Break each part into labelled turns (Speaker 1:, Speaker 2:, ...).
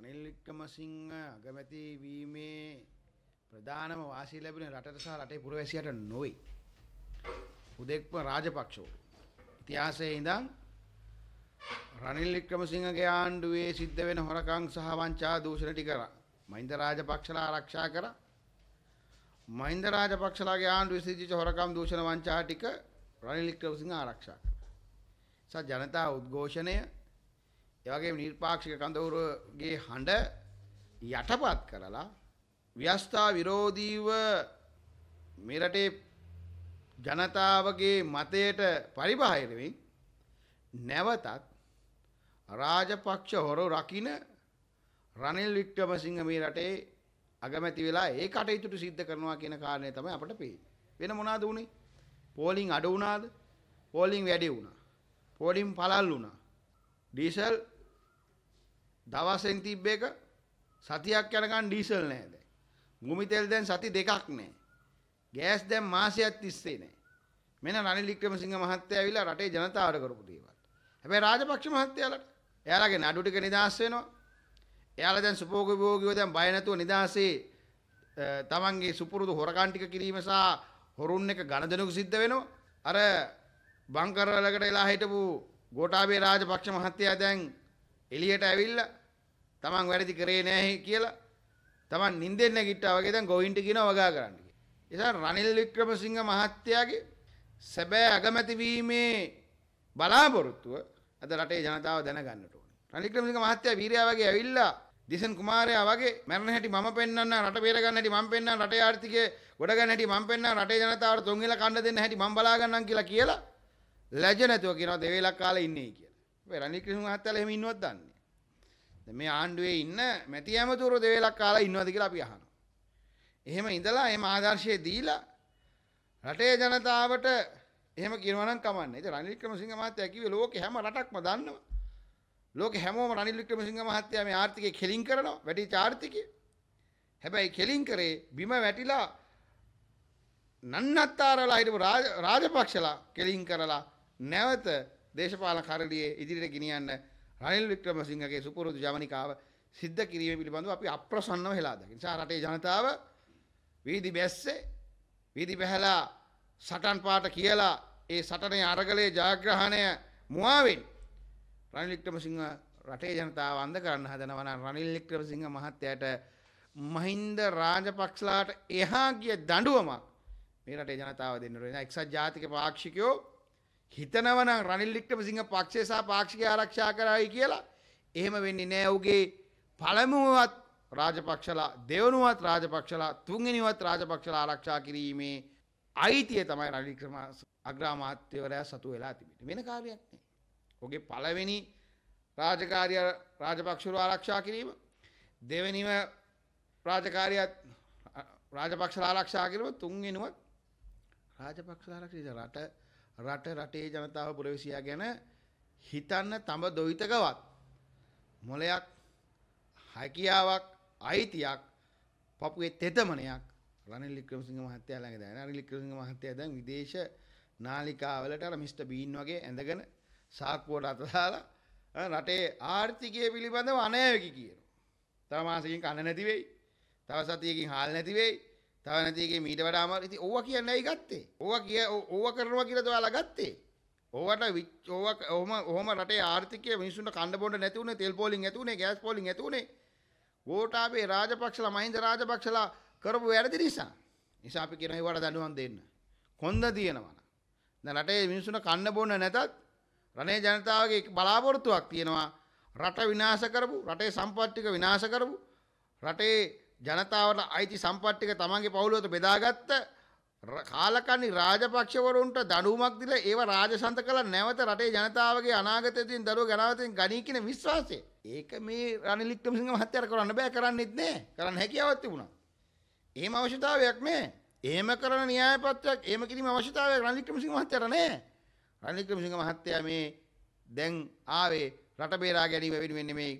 Speaker 1: රනිල් වික්‍රමසිංහ අගමැති වීමේ ප්‍රධානම වාසී ලැබෙන රටට සහ රටේ පුරවැසියට නොවේ. උදෙක්ම රාජපක්ෂෝ. ඉතිහාසයේ ඉඳන් රනිල් වික්‍රමසිංහගේ ආණ්ඩුවේ සිද්ධ වෙන හොරකම් සහ වංචා දූෂණ ටික මහින්ද රාජපක්ෂලා ආරක්ෂා කරා. මහින්ද රාජපක්ෂලාගේ ආණ්ඩුවේ සිද්ධ හොරකම් දූෂණ වංචා ටික රනිල් වික්‍රමසිංහ ආරක්ෂා කරා. සජනතා උද්ඝෝෂණය ඒ වගේම නිර්පාක්ෂික කඳවුරගේ හඬ යටපත් කරලා ව්‍යස්ථා විරෝධීව මෙරටේ ජනතාවගේ මතයට පරිබාහිර වෙමින් නැවතත් රාජපක්ෂ හොරු රකින්න රනිල් වික්‍රමසිංහ මේ රටේ අගමැති වෙලා ඒ කටයුතු සිද්ධ කරනවා කියන කාරණය තමයි අපට පේන්නේ. වෙන මොනවද උනේ? පෝලිං අඩු වුණාද? පෝලිං වැඩි වුණා. පෝලිං පළල් වුණා. ඩීසල් දවසෙන් තිබ්බ එක සතියක් යනකන් ඩීසල් නැහැ දැන්. ගුමි තෙල් දැන් සති දෙකක් නැහැ. ගෑස් දැන් මාසයක් තිස්සේ නැහැ. මෙන්න රනිල් වික්‍රමසිංහ මහත්තයා ඇවිල්ලා රටේ ජනතාවට කරපු දේවල්. හැබැයි රාජපක්ෂ මහත්තයාලට එයාලගේ නඩු ටික නිදහස් වෙනවා. එයාලා දැන් සුපෝගභෝගීව දැන් බය නැතුව නිදහසේ තමන්ගේ සුපුරුදු හොරකම් ටික කිරීම සහ හොරුන් එක ගණදෙනුක සිද්ධ වෙනවා. අර බංකරලකට එලා හිටපු ගෝඨාභය රාජපක්ෂ මහත්තයා දැන් එළියට ඇවිල්ලා තමන් වැරදි කරේ නැහැ කියලා තමන් නිින්දෙන් නැගිට්ටා වගේ දැන් ගෝවින්ට කියනවා වගා කරන්න කියලා. එසා රනිල් වික්‍රමසිංහ මහත්තයාගේ සැබෑ අගමැති වීමේ බලාපොරොත්තුව අද රටේ ජනතාව දැනගන්නට ඕනේ. රනිල් වික්‍රමසිංහ මහත්තයා වීරයා වගේ ඇවිල්ලා දිසන් කුමාරයා වගේ මැරෙන හැටි මම පෙන්වන්න රට බේර ගන්න හැටි මම පෙන්වන්න රටේ ආර්ථිකය ගොඩ ගන්න හැටි මම පෙන්වන්න රටේ ජනතාවට තුන්වෙනි කණ්ඩ දෙන්න හැටි මම බලා ගන්නම් කියලා කියලා ලැජ නැතුව කියනවා දෙවේලක් කාලේ ඉන්නේ කියලා. මේ රනිල් ක්‍රිෂ්ණ මහත්තයාලා එහෙම ඉන්නවත් දන්නේ නැහැ. දැන් මේ ආණ්ඩුවේ ඉන්න මැති ඇමතුරු දෙවේලක් කාලා ඉන්නවද කියලා අපි අහනවා. එහෙම ඉඳලා එහෙම ආදර්ශය දීලා රටේ ජනතාවට එහෙම කියනවා නම් කමන්නේ. ඉතින් රනිල් වික්‍රමසිංහ මහත්තයා කිව්වේ ලෝකේ හැම රටක්ම දන්නවා. ලෝකේ හැමෝම රනිල් වික්‍රමසිංහ මහත්තයා මේ ආර්ථිකය කෙලින් කරනවා. වැඩි ආර්ථිකය. හැබැයි කෙලින් කරේ බිම වැටිලා නන්නත්තාරලා හිටපු රාජපක්ෂලා කෙලින් කරලා නැවත දේශපාලන කරළියේ ඉදිරියට ගෙනියන්න රනිල් වික්‍රමසිංහගේ සුපුරුදු ජවනිකාව සිද්ධ කිරීම පිළිබඳව අපි අප්‍රසන්නව හෙලා දකිනවා. නිසා රටේ ජනතාව වීදි බැස්සේ වීදි බැහැලා සටන් පාට කියලා ඒ සටනේ අරගලයේ ජයග්‍රහණය මුවාවෙන් රනිල් වික්‍රමසිංහ රටේ ජනතාව අන්ධ කරන්න හදනවා නම් රනිල් වික්‍රමසිංහ මහත්තයාට මහින්ද රාජපක්ෂලාට එහා ගිය දඬුවමක් මේ රටේ ජනතාව දෙන්න ඕනේ. එක්සත් ජාතික පාක්ෂිකයෝ හිතනවනම් රනිල් වික්‍රමසිංහ පක්ෂය සහ පාක්ෂික ආරක්ෂා කරයි කියලා එහෙම වෙන්නේ නෑ ඔහුගේ පළමුවත් රාජපක්ෂලා දෙවනුවත් රාජපක්ෂලා තුන්වෙනිවත් රාජපක්ෂලා ආරක්ෂා කිරීමේ අයිතිය තමයි රනිල් වික්‍රම අග්‍රාමාත්‍යවරයා සතු වෙලා තිබෙන්නේ වෙන කාර්යයක් නෑ. ඔහුගේ පළවෙනි රාජකාරිය රාජපක්ෂලව ආරක්ෂා කිරීම දෙවැනිව රාජකාරියත් රාජපක්ෂලා ආරක්ෂා කිරීම තුන්වෙනුවත් රාජපක්ෂලා ආරක්ෂා රට රට රටේ ජනතාව පුරවැසියා ගැන හිතන්න තඹ දොවිතකවත් මොලයක් හැකියාවක් අයිතියක් පපුගේ තෙතමනයක් රනිල් වික්‍රමසිංහ මහත්තයා ළඟ දැන් රනිල් වික්‍රමසිංහ මහත්තයා දැන් විදේශ නාලිකාවලට අර මිස්ටර් බීන් වගේ ඇඳගෙන සාක්කුවට අත දාලා රටේ ආර්ථිකය පිළිබඳව අනෑවකි කියනවා. තව මාසෙකින් කන නැති වෙයි. තව සතියකින් හාල් නැති වෙයි. තව නැතිගේ මීට වඩා අමාරු ඉතින් ඕවා කියන්නේ ඇයි ගත්තේ ඕවා කිය ඕවා කරනවා කියලාද ඔයාලා ගත්තේ ඕවට ඕවා ඔහොම ඔහොම රටේ ආර්ථිකය මිනිසුන්ට කන්න බොන්න නැති උනේ තෙල් පෝලිං ඇති උනේ ගෑස් පෝලිං ඇති උනේ ගෝඨාභය රාජපක්ෂලා මහින්ද රාජපක්ෂලා කරපු වැරදි නිසා නිසා අපි කියනවා ඒවට දඬුවම් දෙන්න කොන්ද තියෙනවා දැන් රටේ මිනිසුන්ට කන්න බොන්න නැතත් රණේ ජනතාවගේ බලාපොරොත්තුවක් තියෙනවා රට විනාශ කරපු රටේ සම්පත් ටික විනාශ කරපු රටේ ජනතාවට අයිති සම්පත් ටික තමන්ගේ පවුලට බෙදාගත්ත කාලකන්ණි රාජපක්ෂවරුන්ට දඬුවමක් දීලා ඒව රාජසන්ත කළා නැවත රටේ ජනතාවගේ අනාගතයේදී දරුවෝ ගණාවතෙන් ගණී කියන විශ්වාසය. ඒක මේ රනිල් වික්‍රමසිංහ මහත්තයාට කරන්න බෑ කරන්නෙත් නෑ. කරන්න හැකියාවක් තිබුණා. එහෙම අවශ්‍යතාවයක් නෑ. එහෙම කරන න්‍යායපත්‍යක් එහෙම කිරීම අවශ්‍යතාවයක් රනිල් වික්‍රමසිංහ මහත්තයාට නෑ. රනිල් වික්‍රමසිංහ මහත්තයා මේ දැන් ආවේ රට බේරා ගැනීම වෙනුවෙන් නෙමෙයි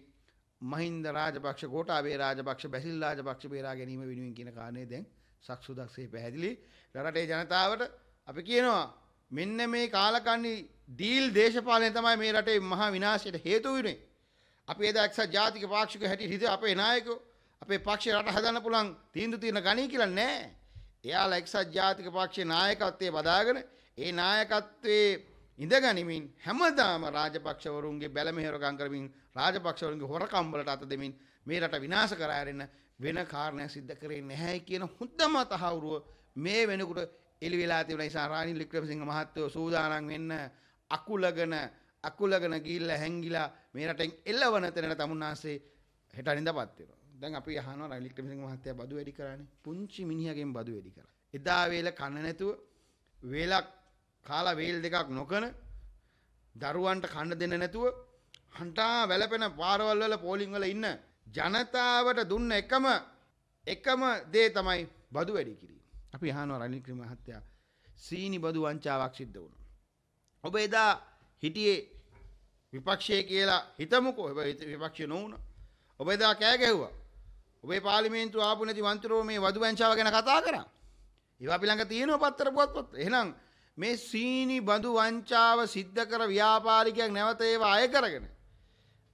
Speaker 1: මහින්ද රාජපක්ෂ ගෝඨාභය රාජපක්ෂ බැසිල් රාජපක්ෂ බේරා ගැනීම වෙනුවෙන් කියන කාරණේ දැන් සක්සුදක්සේ පැහැදිලි රටේ ජනතාවට අපි කියනවා මෙන්න මේ කාලකන්ණි ඩීල් දේශපාලනය තමයි මේ රටේ මහා විනාශයට හේතු වුනේ අපි එදා එක්සත් ජාතික පාක්ෂික හැටි හිත අපේ නායකයෝ අපේ පක්ෂේ රට හදන්න පුළුවන් තීන්දුව తీන ගණී කියලා නෑ එයාලා එක්සත් ජාතික පක්ෂේ නායකත්වයේ බදාගෙන ඒ නායකත්වයේ ඉඳගනිමින් හැමදාම රාජපක්ෂවරුන්ගේ බැලමෙහෙරකම් කරමින් රාජපක්ෂවරුන්ගේ හොරකම් වලට අත දෙමින් මේ රට විනාශ කර ඇරෙන වෙන කාරණයක් සිද්ධ කරේ නැහැ කියන හොඳම තහවුරුව මේ වෙනකොට එළි වෙලා තිබුණ නිසා රානිල් වික්‍රමසිංහ මහත්තයෝ සූදානම් වෙන්න අකුලගෙන අකුලගෙන ගිහිල්ලා හැංගිලා මේ රටෙන් එළවන තැනට තමුන්නාසේ හෙට අනිඳපත් වෙනවා. දැන් අපි අහනවා රානිල් වික්‍රමසිංහ මහත්තයා බදු වැඩි කරානේ. පුංචි මිනිහගෙන් බදු වැඩි කරා. එදා වේල කන නැතුව වේලක් කාලා වේල් දෙකක් නොකන දරුවන්ට කන්න දෙන්න නැතුව හන්ටා වැළපෙන පාරවල් වල පෝලිං වල ඉන්න ජනතාවට දුන්න එකම එකම දේ තමයි බදු වැඩි කිරීම. අපි අහනවා රනිල් ක්‍රම හත්යා සීනි බදු වංචාවක් සිද්ධ වුණා. ඔබ එදා හිටියේ විපක්ෂය කියලා හිතමුකෝ. විපක්ෂය නොවුණා. ඔබ එදා කෑ ගැහුවා. ඔබේ පාර්ලිමේන්තුව ආපු නැති වන්තරෝ මේ වදු වංචාව ගැන කතා කරා. ඒවා අපි ළඟ තියෙනවා පත්තර පුවත්පත්. එහෙනම් මේ සීනි බඳු වංචාව සිද්ධ කර ව්‍යාපාරිකයක් නැවත ඒවා අය කරගෙන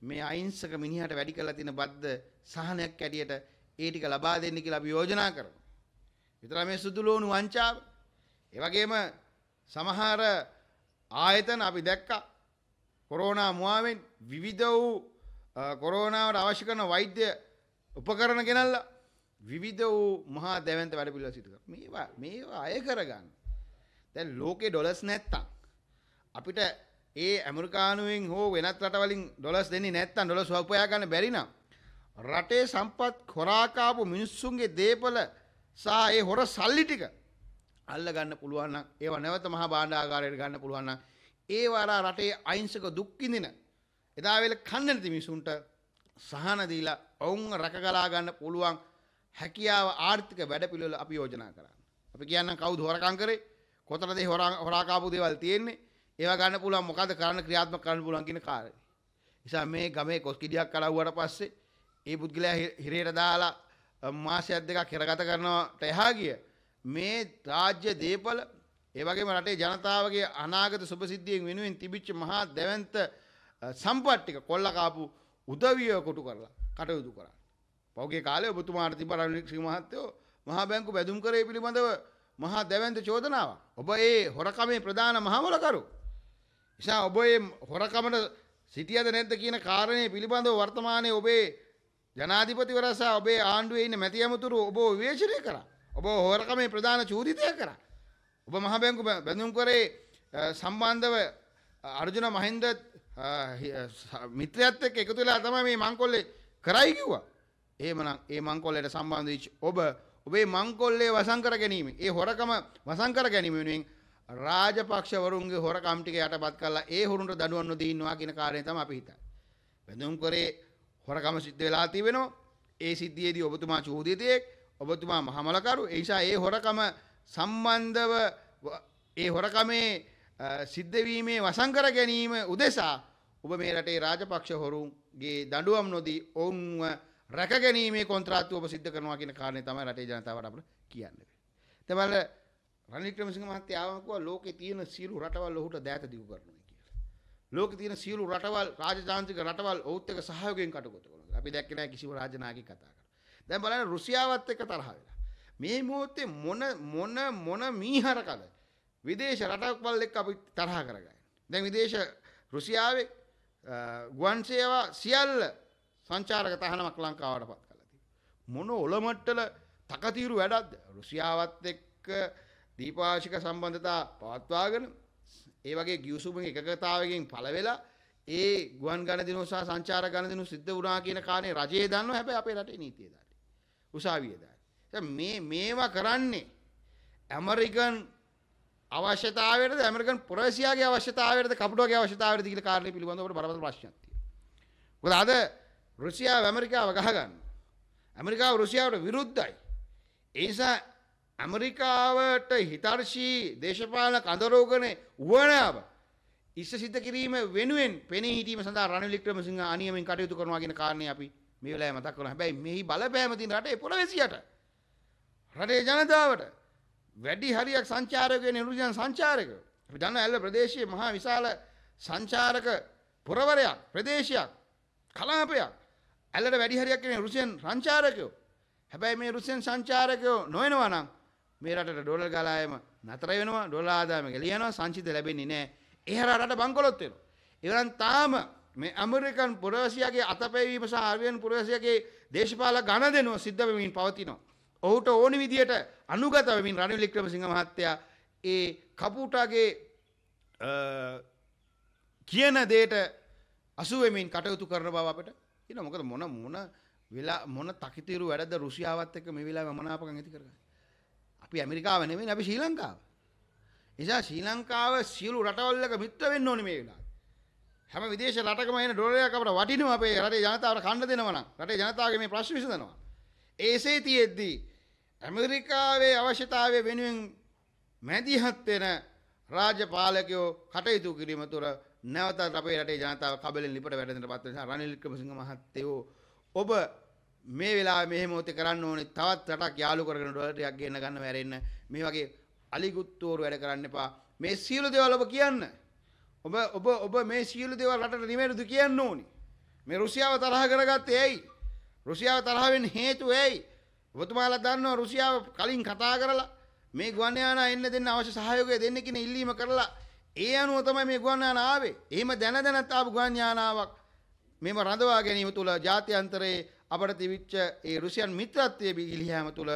Speaker 1: මේ අයිංසක මිනිහට වැඩි කරලා තියෙන බද්ද සහනයක් ඇටියට ඒ ටික ලබා දෙන්න කියලා අපි යෝජනා කරමු. විතර මේ සුදු ලෝණු වංචාව. ඒ වගේම සමහර ආයතන අපි දැක්කා කොරෝනා මුවාවෙන් විවිධ වූ කොරෝනාවට අවශ්‍ය කරන වෛද්‍ය උපකරණ ගෙනල්ලා විවිධ වූ මහා දැවන්ත වැඩ පිළිවෙල සිදු කරනවා. මේවා මේවා අය කරගන්න. දැන් ලෝකේ ඩොලර්ස් නැත්තම් අපිට ඒ ඇමරිකානුවෙන් හෝ වෙනත් රටවලින් ඩොලර්ස් දෙන්නේ නැත්තම් ඩොලර්ස් උපයා ගන්න බැරි නම් රටේ සම්පත් හොරාකාපු මිනිස්සුන්ගේ දේපල සහ ඒ හොර සල්ලි ටික අල්ල ගන්න පුළුවන් නම් ඒව නැවත මහා භාණ්ඩාගාරයට ගන්න පුළුවන් නම් ඒ වරා රටේ අහිංසක දුක් විඳින එදා වෙල කන්න නැති මිනිසුන්ට සහන දීලා ඔවුන් රැකගලා ගන්න පුළුවන් හැකියාව ආර්ථික වැඩපිළිවෙල අපි යෝජනා කරන්න. අපි කියන්න කවුද හොරකම් කරේ? කොතනද හොරා හොරා කාපු දේවල් තියෙන්නේ ඒවා ගන්න පුළුවන් මොකද කරන්න ක්‍රියාත්මක කරන්න පුළුවන් කියන කාරණේ. නිසා මේ ගමේ කොස්කිඩියක් කඩවුවාට පස්සේ ඒ පුද්ගලයා හිරේට දාලා මාසයක් දෙකක් හිරගත කරනවට එහා ගිය මේ රාජ්‍ය දේපල ඒ වගේම රටේ ජනතාවගේ අනාගත සුභසිද්ධියෙන් වෙනුවෙන් තිබිච්ච මහා දැවැන්ත සම්පත් ටික කොල්ල කාපු උදවිය කොටු කරලා කටයුතු කරා. පෞගේ කාලේ ඔබතුමාට තිබ්බ රණවික්‍රම මහත්තයෝ මහා බැංකු බැදුම් කරේ පිළිබඳව මහා දැවැන්ත චෝදනාවක්. ඔබ ඒ හොරකමේ ප්‍රධාන මහමලකරු. නිසා ඔබ ඒ හොරකමට සිටියද නැද්ද කියන කාරණය පිළිබඳව වර්තමානයේ ඔබේ ජනාධිපතිවරසා ඔබේ ආණ්ඩුවේ ඉන්න මැති ඇමතුරු ඔබ විවේචනය කරා. ඔබ හොරකමේ ප්‍රධාන චූරිතය කරා. ඔබ මහ බැංකු බැඳුම් කරේ සම්බන්ධව අර්ජුන මහින්ද මිත්‍රයත් එක්ක එකතු වෙලා තමයි මේ මංකොල්ලේ කරයි කිව්වා. එහෙමනම් ඒ මංකොල්ලේට සම්බන්ධ වෙච්ච ඔබ ඔබේ මංකොල්ලේ වසං කර ගැනීම ඒ හොරකම වසං කර ගැනීම වෙනුවෙන් රාජපක්ෂවරුන්ගේ හොරකම් ටික යටපත් කරලා ඒ හොරුන්ට දඬුවම් නොදී ඉන්නවා කියන කාරණේ තමයි අපි හිතන්නේ. වැඳුම් කරේ හොරකම සිද්ධ වෙලා තිබෙනවා. ඒ සිද්ධියේදී ඔබතුමා චෝදිතයෙක්, ඔබතුමා මහමලකරු. ඒ නිසා ඒ හොරකම සම්බන්ධව ඒ හොරකමේ සිද්ධවීමේ වසංකර ගැනීම උදෙසා ඔබ මේ රටේ රාජපක්ෂ හොරුන්ගේ දඬුවම් නොදී ඔවුන්ව රැකගැනීමේ කොන්ත්‍රාත්තු ඔබ සිද්ධ කරනවා කියන කාරණේ තමයි රටේ ජනතාවට අපිට කියන්න වෙන්නේ. දැන් බලන්න රනිල් ක්‍රමසිංහ මහත්තයාම කිව්වා ලෝකේ තියෙන සියලු රටවල් ඔහුට දෑත දිගු කරනවා කියලා. ලෝකේ තියෙන සියලු රටවල් රාජතාන්ත්‍රික රටවල් ඔහුත් එක්ක සහයෝගයෙන් කටයුතු කරනවා. අපි දැක්කේ නැහැ කිසිම රාජනායකයෙක් කතා කරලා. දැන් බලන්න රුසියාවත් එක්ක තරහ වෙලා. මේ මොහොතේ මොන මොන මොන මීහරකද විදේශ රටවල් එක්ක අපි තරහ කරගන්නේ. දැන් විදේශ රුසියාවේ ගුවන්සේවා සියල්ල සංචාරක තහනමක් ලංකාවට පත් කළා තියෙනවා. මොන ඔලමට්ටල තකතිරු වැඩක්ද? රුසියාවත් එක්ක දීපාශික සම්බන්ධතා පවත්වාගෙන ඒ වගේ ගිවිසුමක එකගතාවකින් පළ වෙලා ඒ ගුවන් ගණදිනු සහ සංචාර ගණදිනු සිද්ධ වුණා කියන කාරණේ රජයේ දන්නවා හැබැයි අපේ රටේ නීතිය දාන්නේ. උසාවිය දාන්නේ. මේ මේවා කරන්නේ ඇමරිකන් අවශ්‍යතාවයටද ඇමරිකන් පුරවැසියාගේ අවශ්‍යතාවයටද කපුටුවගේ අවශ්‍යතාවයටද කියලා කාරණේ පිළිබඳව අපිට බරපතල ප්‍රශ්නයක් තියෙනවා. මොකද අද රුසියාව ඇමරිකාව ගහගන්න. ඇමරිකාව රුසියාවට විරුද්ධයි. ඒසා ඇමරිකාවට හිතර්ශී දේශපාලන කඳරෝගන වනාව ඉස්ස සිත කිරීම වෙනුවෙන් පෙනී හිටීම සඳහා රනිල් වික්‍රමසිංහ අනියමෙන් කටයුතු කරනවා කියන කාරණේ අපි මේ වෙලාවේ මතක් කරනවා. හැබැයි මෙහි බලපෑම තියෙන රටේ පොළොවේසියට රටේ ජනතාවට වැඩි හරියක් සංචාරකයෝ නිරුජන සංචාරකයෝ. අපි දන්නවා ඇල්ල ප්‍රදේශයේ මහා විශාල සංචාරක පුරවරයක් ප්‍රදේශයක් කලාපයක් ඇල්ලට වැඩිහරයක් කෙන රුසියන් සංචාරකයෝ හැබැයි මේ රුසියන් සංචාරකයෝ නොවෙනවා නම් මේ රටට ඩොලර් ගලායම නතර වෙනවා ඩොලර් ආදායම ගෙලියනවා සංචිත ලැබෙන්නේ නැහැ. එහෙර රට බංකොලොත් වෙනවා. ඒවනම් තාම මේ ඇමරිකන් පුරවැසියාගේ අතපැවීම සහ ආර්යයන් පුරවැසියාගේ දේශපාලන ඝන දෙනුව සිද්ධ වෙමින් පවතිනවා. ඔහුට ඕනි විදියට අනුගත වෙමින් රනිල් වික්‍රමසිංහ මහත්තයා ඒ කපූටාගේ කියන දෙයට අසු වෙමින් කටයුතු කරන බව අපට කියන මොකද මොන මොන වෙලා මොන තකිතිරු වැඩද රුසියාවත් එක්ක මේ වෙලාවේ මනාපකම් ඇති කරගන්න. අපි ඇමරිකාව නෙමෙයි අපි ශ්‍රී ලංකාව. නිසා ශ්‍රී ලංකාව සියලු රටවල් එක මිත්‍ර වෙන්න ඕනේ මේ වෙලාවේ. හැම විදේශ රටකම එන ඩොලරයක් අපට වටිනවා අපේ රටේ ජනතාවට කන්න දෙනවා නම් රටේ ජනතාවගේ මේ ප්‍රශ්න විසඳනවා. ඒසේ තියෙද්දී ඇමරිකාවේ අවශ්‍යතාවය වෙනුවෙන් මැදිහත් වෙන රාජපාලකයෝ කටයුතු කිරීම තුළ නැවතත් අපේ රටේ ජනතාව කබලෙන් ලිපට වැටෙන්නට පත් වෙන නිසා රනිල් වික්‍රමසිංහ මහත්තයෝ ඔබ මේ වෙලාවේ මෙහෙම උත්තර කරන්න ඕනේ තවත් රටක් යාලු කරගෙන ඩොලර් ටිකක් ගෙන්න ගන්න වැරෙන්න මේ වගේ අලිගුත්තෝරු වැඩ කරන්න එපා මේ සියලු දේවල් ඔබ කියන්න ඔබ ඔබ ඔබ මේ සියලු දේවල් රටට නිවැරදි කියන්න ඕනේ මේ රුසියාව තරහ කරගත්තේ ඇයි රුසියාව තරහ වෙන්න හේතුව ඇයි ඔබතුමාලා දන්නවා රුසියාව කලින් කතා කරලා මේ ගුවන් යානා එන්න දෙන්න අවශ්‍ය සහයෝගය දෙන්න කියන ඉල්ලීම කරලා ඒ අනුව තමයි මේ ගුවන් යාන ආවේ. එහෙම දැන දැනත් ආපු ගුවන් යානාවක් මේව රඳවා ගැනීම තුල ජාත්‍යන්තරයේ අපට තිබිච්ච ඒ රුසියන් මිත්‍රත්වයේ බිහිලියම තුල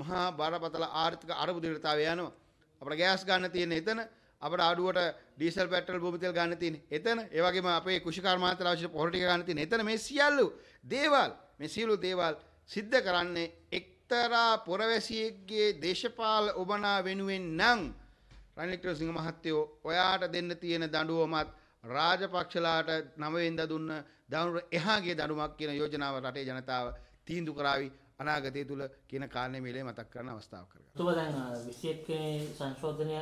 Speaker 1: මහා බරපතල ආර්ථික අරබුදිරතාවය යනවා. අපිට ගෑස් ගන්න තියෙන එතන අපට ආඩුවට ඩීසල් පෙට්‍රල් භූමි තෙල් ගන්න තියෙන එතන ඒ වගේම අපේ කෘෂිකාර මාත්‍ර අවශ්‍ය පොහොර ටික ගන්න තියෙන එතන මේ සියලු දේවල් මේ සියලු දේවල් සිද්ධ කරන්නේ එක්තරා පොරවැසියෙක්ගේ දේශපාල ඔබනා වෙනුවෙන් නම් රනිල් සිංහ මහත්තයෝ ඔයාට දෙන්න තියෙන දඬුවමත් රාජපක්ෂලාට නවවෙන්ද දුන්න දනුට එහාගේ දඩුමක් කියන යෝජනාව රටේ ජනතාව තීන්දු කරාවි අනාගතය තුළ කියන කාරණය මේලේ මතක් කරන අවස්ථාව කර තුබදැන් විසියක සංශෝධනය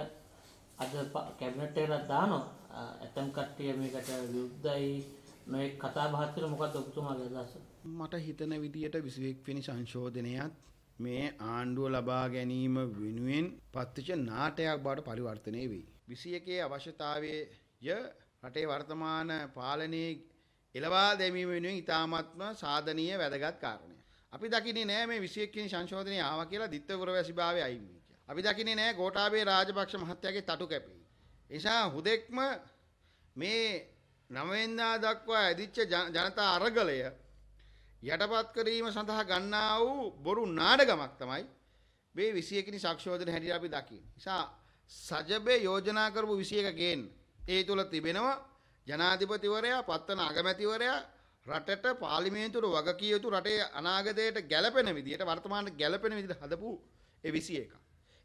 Speaker 1: අද කැබිනටේරත් දානො ඇතැම් කට්ටිය මේකට යුද්ධයි මේ කතා භාතර මොකක් ඔක්තුමා ගදස මට හිතන විදියට විසිවෙක් පිනි සංශෝධනයත් මේ ආණ්ඩුව ලබා ගැනීම වෙනුවෙන් පත්තිච නාටයක් බවට පරිවර්තනය වෙයි. විසි එකේ අවශ්‍යතාවය ය රටේ වර්තමාන පාලනයේ එලවා දැමීම වෙනුවෙන් ඉතාමත්ම සාධනය වැදගත් කාරණය. අපි දකින නෑ මේ විසියකින් සංශෝධනය ආව කියලා දිත්තවර වැසිභාවය අයිමි. අපි දකින නෑ ගෝටාබේ රාජපක්ෂ මහත්තයගේ තටු කැපේ. එසා හුදෙක්ම මේ නවෙන්දා දක්වා ඇදිච්ච ජනතා අරගලය යටපත් කිරීම සඳහා ගන්නා වූ බොරු නාඩගමක් තමයි මේ 21 සාක්ෂිවදන හැටියට අපි දකින්නේ. නිසා සජබේ යෝජනා කරපු 21 ගේන් ඒ තුල තිබෙනවා ජනාධිපතිවරයා පත්තන අගමැතිවරයා රටට පාර්ලිමේන්තුවට වග කිය යුතු රටේ අනාගතයට ගැළපෙන විදිහට වර්තමානට ගැළපෙන විදිහට හදපු ඒ 21.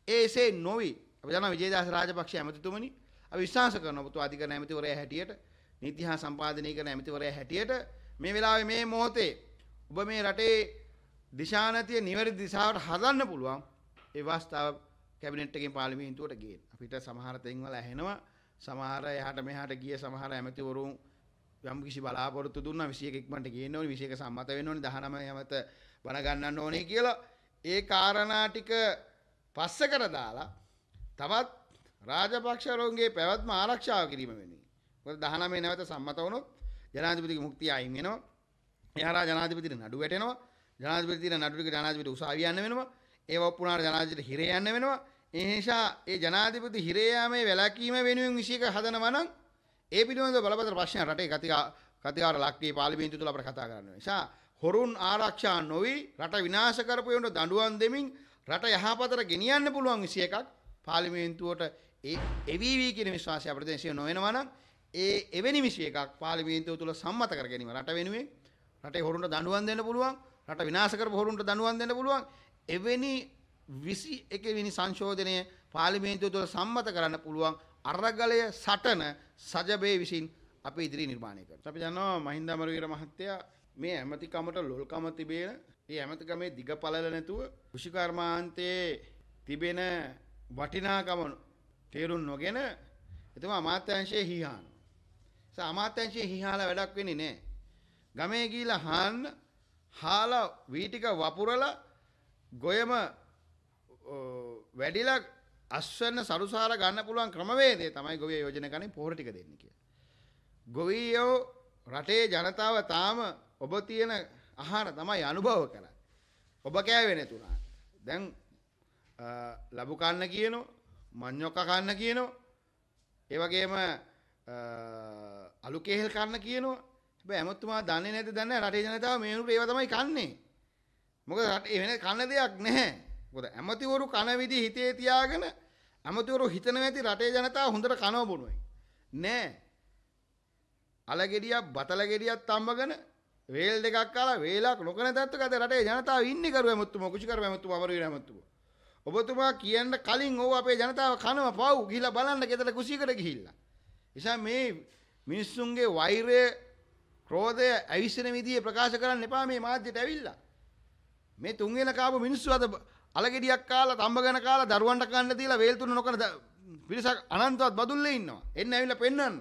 Speaker 1: ඒසේ නොවි අපි දන්නා විජේදාස රාජපක්ෂ ඇමතිතුමනි අපි විශ්වාස කරනවා පුතු අධිකරණ ඇමතිවරයා හැටියට නීති හා සම්පාදනය කරන ඇමතිවරයා හැටියට මේ වෙලාවේ මේ මොහොතේ ඔබ මේ රටේ දිශානතිය නිවැරදි දිශාවට හදන්න පුළුවන් ඒ අවස්ථාව කැබිනට් එකෙන් පාර්ලිමේන්තුවට ගේන්න. අපිට සමහර තැන්වල ඇහෙනවා සමහර එහාට මෙහාට ගිය සමහර ඇමතිවරුන් යම් කිසි බලාපොරොත්තු දුන්නා 21 ඉක්මනට ගේන්න ඕනේ 21 සම්මත වෙන්න ඕනේ 19 යමත බණ ගන්නන්න ඕනේ කියලා ඒ කාරණා ටික පස්සකට දාලා තවත් රාජපක්ෂවරුන්ගේ පැවැත්ම ආරක්ෂා කිරීම වෙනුවෙන් මොකද 19 නැවත සම්මත වුණොත් ජනාධිපතිගේ මුක්තිය අයින් වෙනවා එහරා ජනාධිපතිට නඩු වැටෙනවා ජනාධිපතිට නඩු ටික ජනාධිපතිට උසාවිය යන්න වෙනවා ඒව ඔප්පුනාට ජනාධිපතිට හිරේ යන්න වෙනවා ඒ නිසා ඒ ජනාධිපති හිරේ යාමේ වැළැක්වීම වෙනුවෙන් විශේෂ හදනවා නම් ඒ පිළිබඳව බලපතර ප්‍රශ්න රටේ කතිකා කතිකාර ලක්කේ පාර්ලිමේන්තුව තුළ අපිට කතා කරන්න නිසා හොරුන් ආරක්ෂා නොවි රට විනාශ කරපු යොන්ට දඬුවම් දෙමින් රට යහපතට ගෙනියන්න පුළුවන් 21ක් පාර්ලිමේන්තුවට ඒ එවිවී කියන විශ්වාසය අපිට දැන් සිය නොවනවා නම් ඒ එවැනි 21ක් පාර්ලිමේන්තුව තුළ සම්මත කර ගැනීම රට වෙනුවෙන් රටේ හොරුන්ට දඬුවම් දෙන්න පුළුවන් රට විනාශ කරපු හොරුන්ට දඬුවම් දෙන්න පුළුවන් එවැනි 21 වෙනි සංශෝධනය පාර්ලිමේන්තුව තුළ සම්මත කරන්න පුළුවන් අරගලය සටන සජබේ විසින් අපි ඉදිරි නිර්මාණය කරනවා. අපි දන්නවා මහින්ද අමරවීර මහත්තයා මේ ඇමතිකමට ලොල්කම තිබෙන මේ ඇමතිකමේ දිගපළල නැතුව කෘෂිකර්මාන්තයේ තිබෙන වටිනාකම තේරුම් නොගෙන එතුමා අමාත්‍යංශයේ හිහාන. ඒ අමාත්‍යංශයේ හිහාලා වැඩක් වෙන්නේ නැහැ. ගමේ ගිහිලා හාන්න හාලා වී ටික වපුරලා ගොයම වැඩිලා අස්වැන්න සරුසාර ගන්න පුළුවන් ක්‍රමවේදය තමයි ගොවිය යෝජනා කරන්නේ පොහොර ටික දෙන්න කියලා. ගොවියෝ රටේ ජනතාව තාම ඔබ තියෙන ආහාර තමයි අනුභව කරන්නේ. ඔබ කෑවේ නැතුණා. දැන් ලබු කන්න කියනෝ, මඤ්ඤොක්ක කන්න කියනෝ, ඒ වගේම අලු කේහෙල් කන්න කියනවා හැබැයි ඇමතුමා දන්නේ නැද්ද දන්නේ රටේ ජනතාව මේ වෙනකොට ඒව තමයි කන්නේ. මොකද රටේ වෙන කන්න දෙයක් නැහැ. මොකද ඇමතිවරු කන විදි හිතේ තියාගෙන ඇමතිවරු හිතන නැති රටේ ජනතාව හොඳට කනව බොනොයි. නෑ. අලගෙඩියක් බතලගෙඩියක් තම්බගෙන වේල් දෙකක් කාලා වේලක් නොකන තත්ත්වක අද රටේ ජනතාව ඉන්නේ කරුව ඇමතුමා කුෂි කරුව ඇමතුමා අවර වෙන ඇමතුමා. ඔබතුමා කියන්න කලින් ඕව අපේ ජනතාව කනව පව් ගිහිලා බලන්න ගෙදර කුෂිකට ගිහිල්ලා. එසා මේ මිනිස්සුන්ගේ වෛරය ක්‍රෝධය ඇවිස්සෙන විදිහේ ප්‍රකාශ කරන්න එපා මේ මාධ්‍යට ඇවිල්ලා. මේ තුන් වෙන කාපු මිනිස්සු අද අලගෙඩියක් කාලා තඹගෙන කාලා දරුවන්ට කන්න දීලා වේල් තුන නොකන පිරිසක් අනන්තවත් බදුල්ලේ ඉන්නවා. එන්න ඇවිල්ලා පෙන්වන්න.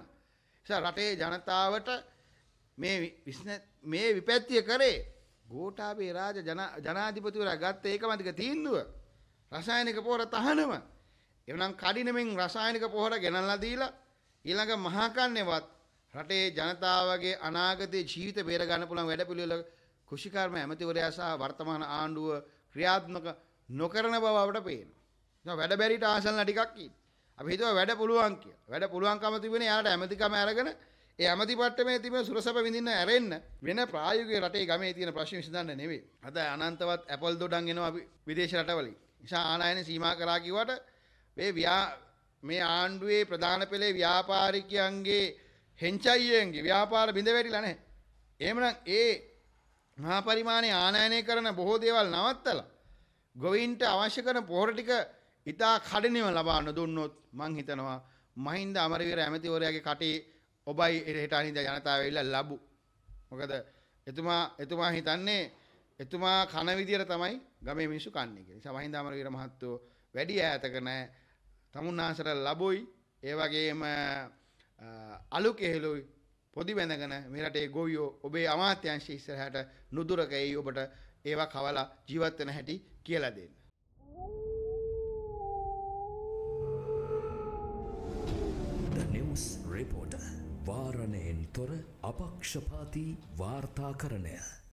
Speaker 1: ඉතින් රටේ ජනතාවට මේ මේ විපැත්තිය කරේ ගෝඨාභය රාජ ජනාධිපතිවරයා ගත්ත ඒකමතික තීන්දුව. රසායනික පොහොර තහනම. එවනම් කඩිනමින් රසායනික පොහොර ගෙනල්ලා දීලා ඊළඟ මහා කන්නේවත් රටේ ජනතාවගේ අනාගතයේ ජීවිත බේර ගන්න පුළුවන් වැඩපිළිවෙල කෘෂිකර්ම ඇමතිවරයා සහ වර්තමාන ආණ්ඩුව ක්‍රියාත්මක නොකරන බව අපට පේනවා. දැන් වැඩ බැරිට ආසන්න ටිකක් ඉන්න. අපි හිතුවා වැඩ පුළුවන් කියලා. වැඩ පුළුවන්කම තිබුණේ යාට ඇමතිකම අරගෙන ඒ ඇමතිපට්ටමේ තිබෙන සුරසැප විඳින්න ඇරෙන්න වෙන ප්‍රායෝගික රටේ ගමේ තියෙන ප්‍රශ්න විසඳන්න නෙවෙයි. අද අනන්තවත් ඇපල් දොඩම් එනවා අපි විදේශ රටවලින්. නිසා ආනයන සීමා කරා කිව්වට මේ මේ ආණ්ඩුවේ ප්‍රධාන පෙළේ ව්‍යාපාරිකයන්ගේ හෙන්චයියෙන්ගේ ව්‍යාපාර බිඳ වැටිලා නැහැ. එහෙමනම් ඒ මහා පරිමාණයේ ආනයනය කරන බොහෝ දේවල් නවත්තලා ගොවීන්ට අවශ්‍ය කරන පොහොර ටික ඉතා කඩිනව ලබන්න දුන්නොත් මං හිතනවා මහින්ද අමරවීර ඇමතිවරයාගේ කටේ ඔබයි එරෙහිට අනිද ජනතාව ඇවිල්ලා ලබු. මොකද එතුමා එතුමා හිතන්නේ එතුමා කන විදියට තමයි ගමේ මිනිස්සු කන්නේ කියලා. නිසා මහින්ද අමරවීර මහත්තයෝ වැඩි ඈතක නැහැ. තමුන්නාසර ලැබුයි. ඒ වගේම අලු කෙහෙලුයි පොදි බැඳගෙන මේ රටේ ගොවියෝ ඔබේ අමාත්‍යංශ ඉස්සරහට නුදුරක එයි ඔබට ඒවා කවලා ජීවත් වෙන හැටි කියලා දෙන්න. The News Reporter වාරණයෙන් තොර අපක්ෂපාති වාර්තාකරණය